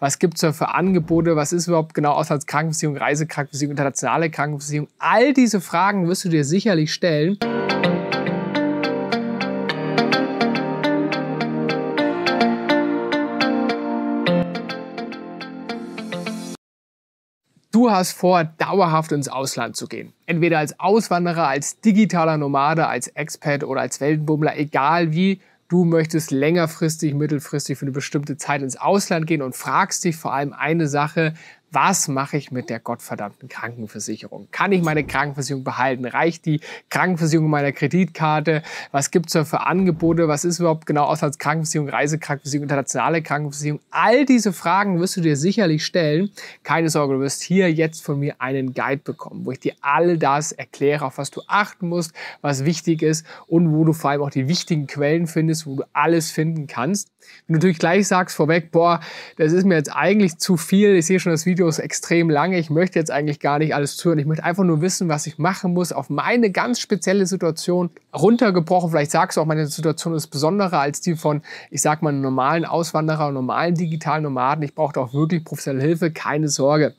was gibt es da für Angebote, was ist überhaupt genau Auslandskrankenversicherung, Reisekrankenversicherung, internationale Krankenversicherung. All diese Fragen wirst du dir sicherlich stellen. du hast vor, dauerhaft ins Ausland zu gehen. Entweder als Auswanderer, als digitaler Nomade, als Expat oder als Weltenbummler, egal wie, du möchtest längerfristig, mittelfristig für eine bestimmte Zeit ins Ausland gehen und fragst dich vor allem eine Sache, was mache ich mit der gottverdammten Krankenversicherung? Kann ich meine Krankenversicherung behalten? Reicht die Krankenversicherung meiner Kreditkarte? Was gibt es da für Angebote? Was ist überhaupt genau Auslandskrankenversicherung, Reisekrankenversicherung, internationale Krankenversicherung? All diese Fragen wirst du dir sicherlich stellen. Keine Sorge, du wirst hier jetzt von mir einen Guide bekommen, wo ich dir all das erkläre, auf was du achten musst, was wichtig ist und wo du vor allem auch die wichtigen Quellen findest, wo du alles finden kannst. Wenn du natürlich gleich sagst vorweg, boah, das ist mir jetzt eigentlich zu viel, ich sehe schon das Video Videos extrem lange. Ich möchte jetzt eigentlich gar nicht alles zuhören. Ich möchte einfach nur wissen, was ich machen muss, auf meine ganz spezielle Situation runtergebrochen. Vielleicht sagst du auch, meine Situation ist besonderer als die von, ich sag mal, normalen Auswanderer, normalen digitalen Nomaden. Ich brauche auch wirklich professionelle Hilfe, keine Sorge.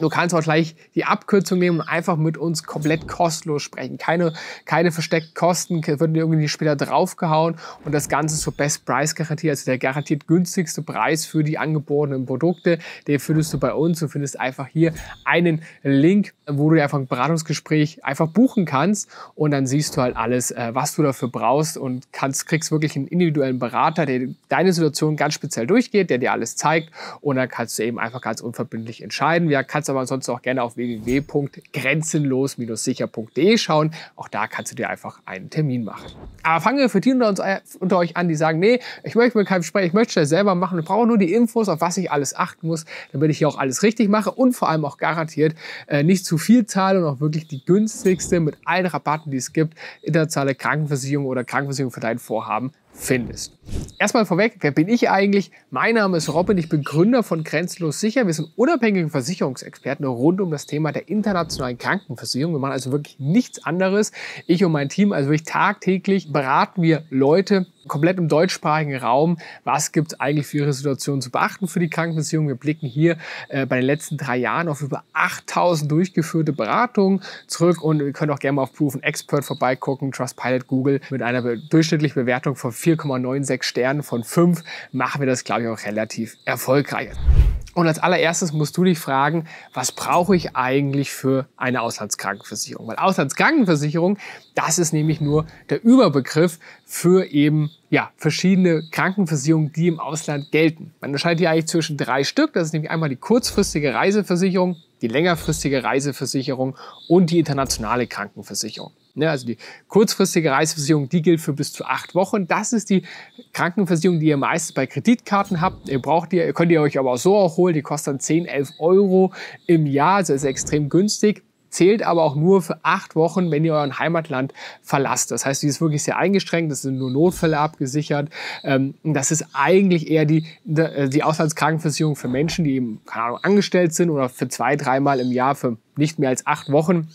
Du kannst auch gleich die Abkürzung nehmen und einfach mit uns komplett kostenlos sprechen. Keine, keine versteckten Kosten, würden dir irgendwie später draufgehauen und das Ganze zur Best Price Garantie, also der garantiert günstigste Preis für die angebotenen Produkte. Den findest du bei uns. Du findest einfach hier einen Link, wo du einfach ein Beratungsgespräch einfach buchen kannst und dann siehst du halt alles, äh, was du dafür brauchst und kannst, kriegst wirklich einen individuellen Berater, der deine Situation ganz speziell durchgeht, der dir alles zeigt und dann kannst du eben einfach ganz unverbindlich entscheiden. Ja, kannst aber ansonsten auch gerne auf www.grenzenlos-sicher.de schauen. Auch da kannst du dir einfach einen Termin machen. Aber fangen wir für die unter, uns, äh, unter euch an, die sagen, nee, ich möchte mit keinem sprechen, ich möchte das selber machen und brauche nur die Infos, auf was ich alles achten muss, damit ich hier auch alles richtig mache und vor allem auch garantiert äh, nicht zu viel zahle und auch wirklich die günstigste mit allen Rabatten, die es gibt, internationale Krankenversicherung oder Krankenversicherung für dein Vorhaben findest. Erstmal vorweg, wer bin ich eigentlich? Mein Name ist Robin, ich bin Gründer von Grenzlos Sicher. Wir sind unabhängige Versicherungsexperten rund um das Thema der internationalen Krankenversicherung. Wir machen also wirklich nichts anderes. Ich und mein Team, also wirklich tagtäglich beraten wir Leute komplett im deutschsprachigen Raum, was gibt es eigentlich für ihre Situation zu beachten für die Krankenversicherung. Wir blicken hier äh, bei den letzten drei Jahren auf über 8000 durchgeführte Beratungen zurück und wir können auch gerne mal auf Proof Expert vorbeigucken, Trustpilot, Google mit einer durchschnittlichen Bewertung von 4,96 Sternen von 5 machen wir das, glaube ich, auch relativ erfolgreich. Und als allererstes musst du dich fragen, was brauche ich eigentlich für eine Auslandskrankenversicherung? Weil Auslandskrankenversicherung, das ist nämlich nur der Überbegriff für eben ja, verschiedene Krankenversicherungen, die im Ausland gelten. Man unterscheidet hier eigentlich zwischen drei Stück. Das ist nämlich einmal die kurzfristige Reiseversicherung, die längerfristige Reiseversicherung und die internationale Krankenversicherung. Ne, also die kurzfristige Reiseversicherung, die gilt für bis zu acht Wochen. Das ist die Krankenversicherung, die ihr meistens bei Kreditkarten habt. Ihr braucht die, könnt ihr euch aber auch so auch holen. Die kostet dann 10, 11 Euro im Jahr. Also ist extrem günstig zählt aber auch nur für acht Wochen, wenn ihr euren Heimatland verlasst. Das heißt, die ist wirklich sehr eingeschränkt, das sind nur Notfälle abgesichert. Ähm, das ist eigentlich eher die, die Auslandskrankenversicherung für Menschen, die eben, keine Ahnung, angestellt sind oder für zwei, dreimal im Jahr für nicht mehr als acht Wochen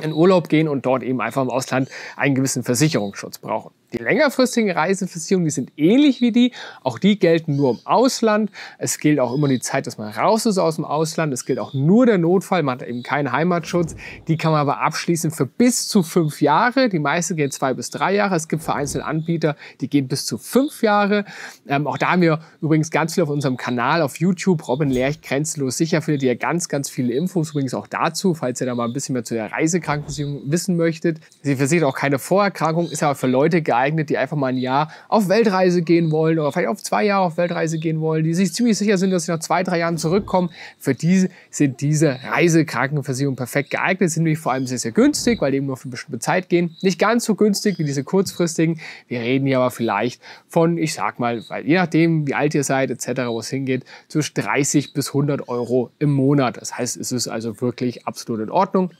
in Urlaub gehen und dort eben einfach im Ausland einen gewissen Versicherungsschutz brauchen. Die längerfristigen Reiseversicherungen, die sind ähnlich wie die. Auch die gelten nur im Ausland. Es gilt auch immer die Zeit, dass man raus ist aus dem Ausland. Es gilt auch nur der Notfall. Man hat eben keinen Heimatschutz. Die kann man aber abschließen für bis zu fünf Jahre. Die meisten gehen zwei bis drei Jahre. Es gibt vereinzelt Anbieter, die gehen bis zu fünf Jahre. Ähm, auch da haben wir übrigens ganz viel auf unserem Kanal auf YouTube. Robin Lerch, grenzenlos sicher, findet ihr ganz, ganz viele Infos übrigens auch dazu, falls ihr da mal ein bisschen mehr zu der Reisekrankenversicherung wissen möchtet. Sie versichert auch keine Vorerkrankung, ist aber für Leute geeignet, geeignet, die einfach mal ein Jahr auf Weltreise gehen wollen oder vielleicht auf zwei Jahre auf Weltreise gehen wollen, die sich ziemlich sicher sind, dass sie nach zwei, drei Jahren zurückkommen. Für diese sind diese Reisekrankenversicherungen perfekt geeignet, sind nämlich vor allem sehr, sehr günstig, weil die eben nur für bestimmte Zeit gehen. Nicht ganz so günstig wie diese kurzfristigen. Wir reden hier aber vielleicht von, ich sag mal, weil je nachdem, wie alt ihr seid, etc., wo es hingeht, zwischen 30 bis 100 Euro im Monat. Das heißt, es ist also wirklich absolut in Ordnung.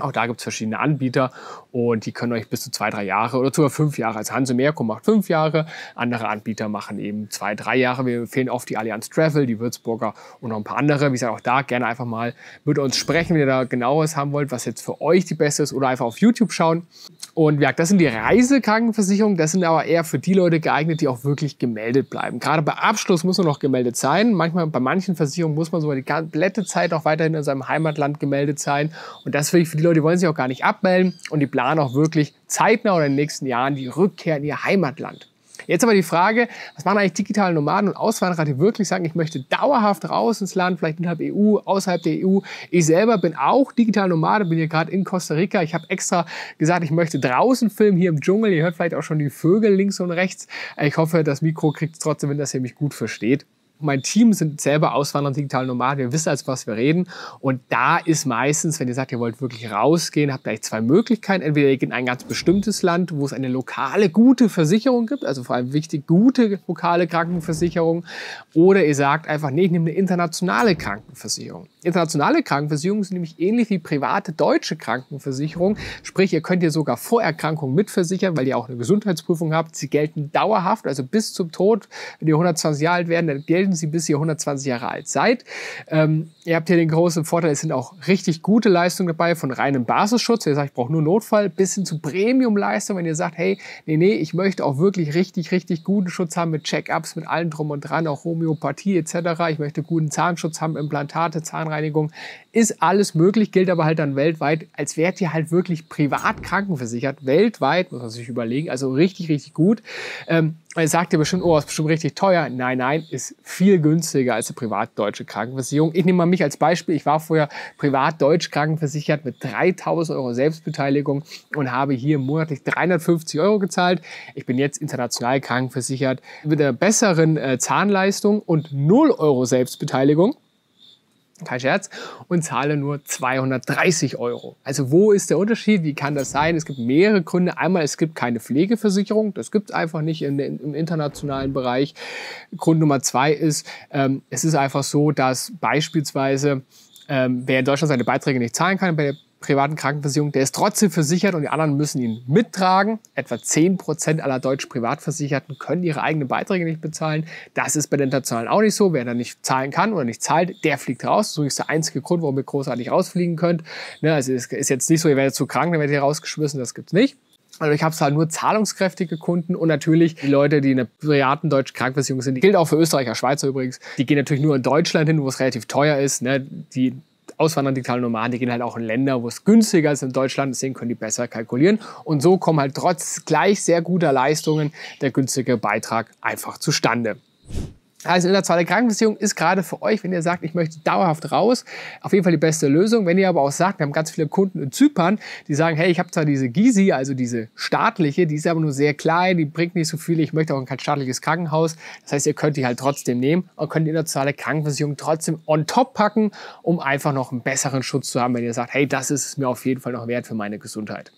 Auch da gibt es verschiedene Anbieter und die können euch bis zu zwei, drei Jahre oder sogar fünf Jahre. Also Hanse Merkur macht fünf Jahre, andere Anbieter machen eben zwei, drei Jahre. Wir empfehlen oft die Allianz Travel, die Würzburger und noch ein paar andere. Wie gesagt, auch da gerne einfach mal mit uns sprechen, wenn ihr da genaueres haben wollt, was jetzt für euch die beste ist oder einfach auf YouTube schauen. Und ja, das sind die Reisekrankenversicherungen, das sind aber eher für die Leute geeignet, die auch wirklich gemeldet bleiben. Gerade bei Abschluss muss man noch gemeldet sein. Manchmal bei manchen Versicherungen muss man sogar die komplette Zeit auch weiterhin in seinem Heimatland gemeldet sein. Und das finde ich für die Leute, die wollen sich auch gar nicht abmelden und die planen auch wirklich zeitnah oder in den nächsten Jahren die Rückkehr in ihr Heimatland. Jetzt aber die Frage, was machen eigentlich digitale Nomaden und Auswanderer, die wirklich sagen, ich möchte dauerhaft raus ins Land, vielleicht innerhalb EU, e außerhalb der EU. Ich selber bin auch digital Nomade, bin hier gerade in Costa Rica. Ich habe extra gesagt, ich möchte draußen filmen, hier im Dschungel. Ihr hört vielleicht auch schon die Vögel links und rechts. Ich hoffe, das Mikro kriegt es trotzdem, wenn das hier mich gut versteht mein Team sind selber Auswanderer, digitale Nomaden, wir wissen als was wir reden. Und da ist meistens, wenn ihr sagt, ihr wollt wirklich rausgehen, habt ihr eigentlich zwei Möglichkeiten. Entweder ihr geht in ein ganz bestimmtes Land, wo es eine lokale gute Versicherung gibt, also vor allem wichtig, gute lokale Krankenversicherung, oder ihr sagt einfach, nee, ich nehme eine internationale Krankenversicherung. Internationale Krankenversicherungen sind nämlich ähnlich wie private deutsche Krankenversicherungen, sprich, ihr könnt ihr sogar Vorerkrankungen mitversichern, weil ihr auch eine Gesundheitsprüfung habt. Sie gelten dauerhaft, also bis zum Tod. Wenn ihr 120 Jahre alt werdet, dann gelten halten sie, bis ihr 120 Jahre alt seid. Ähm, ihr habt hier den großen Vorteil, es sind auch richtig gute Leistungen dabei, von reinem Basisschutz, ihr sagt, ich brauche nur Notfall, bis hin zu Premium-Leistungen, wenn ihr sagt, hey, nee, nee, ich möchte auch wirklich richtig, richtig guten Schutz haben mit Check-ups, mit allem drum und dran, auch Homöopathie etc. Ich möchte guten Zahnschutz haben, Implantate, Zahnreinigung, ist alles möglich, gilt aber halt dann weltweit, als wärt ihr halt wirklich privat krankenversichert, weltweit, muss man sich überlegen, also richtig, richtig gut. Ähm, er sagt ihr bestimmt, oh, ist bestimmt richtig teuer. Nein, nein, ist viel günstiger als die privatdeutsche Krankenversicherung. Ich nehme mal mich als Beispiel. Ich war vorher privatdeutsch krankenversichert mit 3000 Euro Selbstbeteiligung und habe hier monatlich 350 Euro gezahlt. Ich bin jetzt international krankenversichert mit einer besseren äh, Zahnleistung und 0 Euro Selbstbeteiligung kein Scherz, und zahle nur 230 Euro. Also wo ist der Unterschied? Wie kann das sein? Es gibt mehrere Gründe. Einmal, es gibt keine Pflegeversicherung. Das gibt es einfach nicht in, in, im internationalen Bereich. Grund Nummer zwei ist, ähm, es ist einfach so, dass beispielsweise ähm, wer in Deutschland seine Beiträge nicht zahlen kann bei der privaten Krankenversicherung, der ist trotzdem versichert und die anderen müssen ihn mittragen. Etwa 10% aller deutschen Privatversicherten können ihre eigenen Beiträge nicht bezahlen. Das ist bei den Internationalen auch nicht so. Wer da nicht zahlen kann oder nicht zahlt, der fliegt raus. Das ist der einzige Grund, warum ihr großartig rausfliegen könnt. Ne, also es ist jetzt nicht so, ihr werdet zu krank, dann werdet ihr rausgeschmissen, das gibt es nicht. Also ich habe halt nur zahlungskräftige Kunden und natürlich die Leute, die in der privaten deutschen Krankenversicherung sind, die gilt auch für Österreicher, Schweizer übrigens, die gehen natürlich nur in Deutschland hin, wo es relativ teuer ist. Ne? Die Auswandern, digitale Nomaden, die gehen halt auch in Länder, wo es günstiger ist in Deutschland, deswegen können die besser kalkulieren. Und so kommen halt trotz gleich sehr guter Leistungen der günstige Beitrag einfach zustande. Das heißt, internationale Krankenversicherung ist gerade für euch, wenn ihr sagt, ich möchte dauerhaft raus, auf jeden Fall die beste Lösung. Wenn ihr aber auch sagt, wir haben ganz viele Kunden in Zypern, die sagen, hey, ich habe zwar diese GISI, also diese staatliche, die ist aber nur sehr klein, die bringt nicht so viel, ich möchte auch kein staatliches Krankenhaus. Das heißt, ihr könnt die halt trotzdem nehmen und könnt die internationale Krankenversicherung trotzdem on top packen, um einfach noch einen besseren Schutz zu haben, wenn ihr sagt, hey, das ist es mir auf jeden Fall noch wert für meine Gesundheit.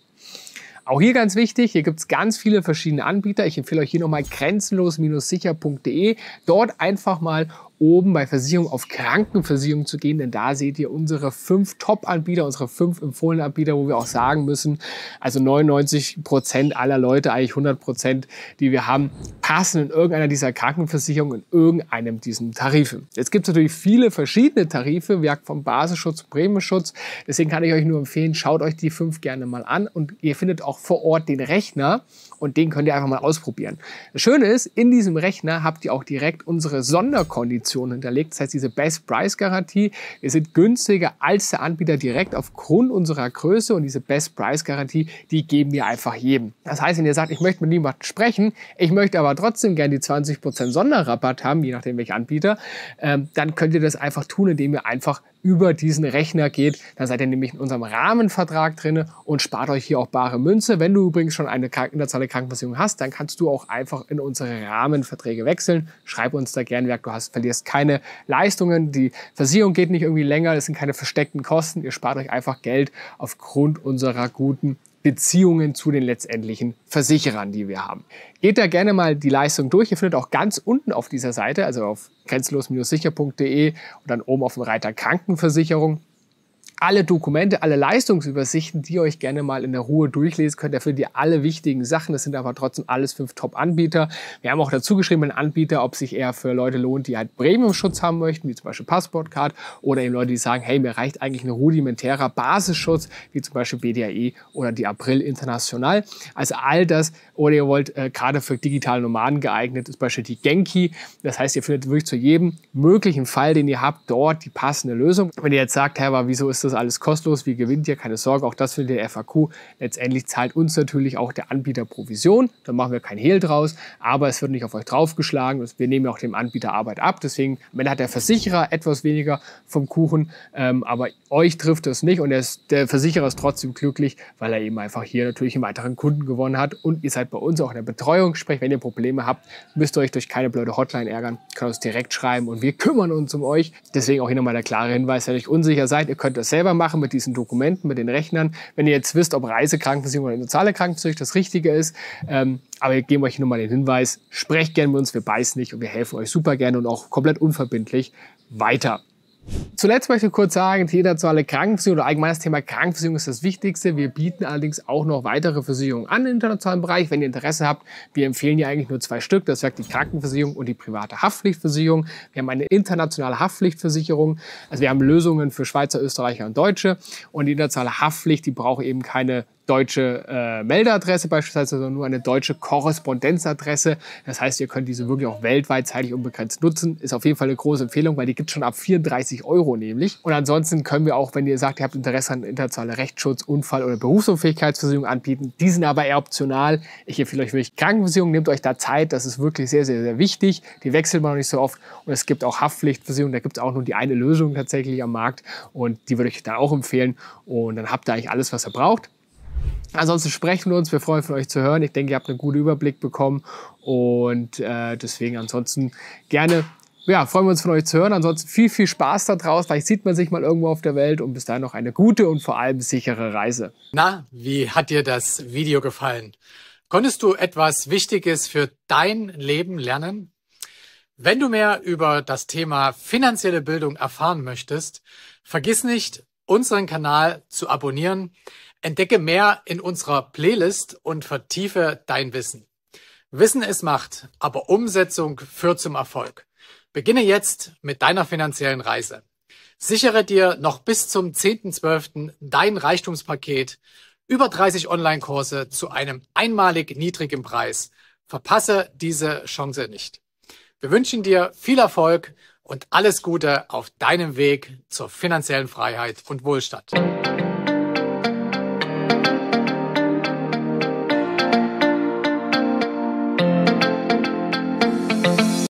Auch hier ganz wichtig, hier gibt es ganz viele verschiedene Anbieter. Ich empfehle euch hier nochmal grenzenlos-sicher.de. Dort einfach mal oben bei Versicherung auf Krankenversicherung zu gehen, denn da seht ihr unsere fünf Top-Anbieter, unsere fünf empfohlenen Anbieter, wo wir auch sagen müssen, also 99 Prozent aller Leute, eigentlich 100 Prozent, die wir haben, passen in irgendeiner dieser Krankenversicherungen, in irgendeinem dieser Tarife. Jetzt gibt es natürlich viele verschiedene Tarife, wie vom Basisschutz zum Deswegen kann ich euch nur empfehlen, schaut euch die fünf gerne mal an und ihr findet auch vor Ort den Rechner, und den könnt ihr einfach mal ausprobieren. Das Schöne ist, in diesem Rechner habt ihr auch direkt unsere Sonderkonditionen hinterlegt, das heißt diese Best Price Garantie. Wir sind günstiger als der Anbieter direkt aufgrund unserer Größe und diese Best Price Garantie, die geben wir einfach jedem. Das heißt, wenn ihr sagt, ich möchte mit niemandem sprechen, ich möchte aber trotzdem gerne die 20% Sonderrabatt haben, je nachdem welcher Anbieter, ähm, dann könnt ihr das einfach tun, indem ihr einfach über diesen Rechner geht. Dann seid ihr nämlich in unserem Rahmenvertrag drin und spart euch hier auch bare Münze. Wenn du übrigens schon eine internationale Krankenversicherung hast, dann kannst du auch einfach in unsere Rahmenverträge wechseln. Schreib uns da gern wer Du hast, verlierst keine Leistungen. Die Versicherung geht nicht irgendwie länger. Es sind keine versteckten Kosten. Ihr spart euch einfach Geld aufgrund unserer guten Beziehungen zu den letztendlichen Versicherern, die wir haben. Geht da gerne mal die Leistung durch. Ihr findet auch ganz unten auf dieser Seite, also auf grenzlos-sicher.de und dann oben auf dem Reiter Krankenversicherung, alle Dokumente, alle Leistungsübersichten, die ihr euch gerne mal in der Ruhe durchlesen könnt. Da findet ihr alle wichtigen Sachen. Das sind aber trotzdem alles fünf Top-Anbieter. Wir haben auch dazu geschrieben, einen Anbieter, ob sich eher für Leute lohnt, die halt Premium-Schutz haben möchten, wie zum Beispiel Passportcard, oder eben Leute, die sagen, hey, mir reicht eigentlich ein rudimentärer Basisschutz, wie zum Beispiel BDAE oder die April International. Also all das, oder ihr wollt äh, gerade für digitale Nomaden geeignet, ist beispielsweise die Genki. Das heißt, ihr findet wirklich zu jedem möglichen Fall, den ihr habt, dort die passende Lösung. Wenn ihr jetzt sagt, hey, aber wieso ist das das alles kostenlos. Wir gewinnt ihr, keine Sorge, auch das will der FAQ. Letztendlich zahlt uns natürlich auch der Anbieter Provision. Da machen wir kein Hehl draus, aber es wird nicht auf euch draufgeschlagen. Wir nehmen auch dem Anbieter Arbeit ab. Deswegen, wenn hat der Versicherer etwas weniger vom Kuchen, ähm, aber euch trifft das nicht und der, ist, der Versicherer ist trotzdem glücklich, weil er eben einfach hier natürlich einen weiteren Kunden gewonnen hat und ihr seid bei uns auch in der Betreuung. Sprich, wenn ihr Probleme habt, müsst ihr euch durch keine blöde Hotline ärgern, könnt uns direkt schreiben und wir kümmern uns um euch. Deswegen auch hier nochmal der klare Hinweis, wenn ihr euch unsicher seid, ihr könnt das selbst selber machen mit diesen Dokumenten, mit den Rechnern. Wenn ihr jetzt wisst, ob Reisekrankenversicherung oder soziale Krankenversicherung das Richtige ist, ähm, aber wir geben euch nur mal den Hinweis, sprecht gerne mit uns, wir beißen nicht und wir helfen euch super gerne und auch komplett unverbindlich weiter. Zuletzt möchte ich kurz sagen, die internationale Krankenversicherung oder allgemein das Thema Krankenversicherung ist das Wichtigste. Wir bieten allerdings auch noch weitere Versicherungen an im internationalen Bereich, wenn ihr Interesse habt. Wir empfehlen ja eigentlich nur zwei Stück, das sagt die Krankenversicherung und die private Haftpflichtversicherung. Wir haben eine internationale Haftpflichtversicherung, also wir haben Lösungen für Schweizer, Österreicher und Deutsche. Und die internationale Haftpflicht, die braucht eben keine deutsche äh, Meldeadresse beispielsweise, sondern nur eine deutsche Korrespondenzadresse. Das heißt, ihr könnt diese wirklich auch weltweit zeitlich unbegrenzt nutzen. Ist auf jeden Fall eine große Empfehlung, weil die gibt schon ab 34 Euro nämlich. Und ansonsten können wir auch, wenn ihr sagt, ihr habt Interesse an internationaler Rechtsschutz, Unfall- oder Berufsunfähigkeitsversicherung anbieten. Die sind aber eher optional. Ich empfehle euch wirklich Krankenversicherung, nehmt euch da Zeit. Das ist wirklich sehr, sehr, sehr wichtig. Die wechselt man noch nicht so oft. Und es gibt auch Haftpflichtversicherung. Da gibt es auch nur die eine Lösung tatsächlich am Markt. Und die würde ich da auch empfehlen. Und dann habt ihr eigentlich alles, was ihr braucht. Ansonsten sprechen wir uns. Wir freuen uns von euch zu hören. Ich denke, ihr habt einen guten Überblick bekommen. Und äh, deswegen ansonsten gerne, ja, freuen wir uns von euch zu hören. Ansonsten viel, viel Spaß da draußen. Vielleicht sieht man sich mal irgendwo auf der Welt und bis dahin noch eine gute und vor allem sichere Reise. Na, wie hat dir das Video gefallen? Konntest du etwas Wichtiges für dein Leben lernen? Wenn du mehr über das Thema finanzielle Bildung erfahren möchtest, vergiss nicht, unseren Kanal zu abonnieren. Entdecke mehr in unserer Playlist und vertiefe dein Wissen. Wissen ist Macht, aber Umsetzung führt zum Erfolg. Beginne jetzt mit deiner finanziellen Reise. Sichere dir noch bis zum 10.12. dein Reichtumspaket, über 30 Online-Kurse zu einem einmalig niedrigen Preis. Verpasse diese Chance nicht. Wir wünschen dir viel Erfolg und alles Gute auf deinem Weg zur finanziellen Freiheit und Wohlstand.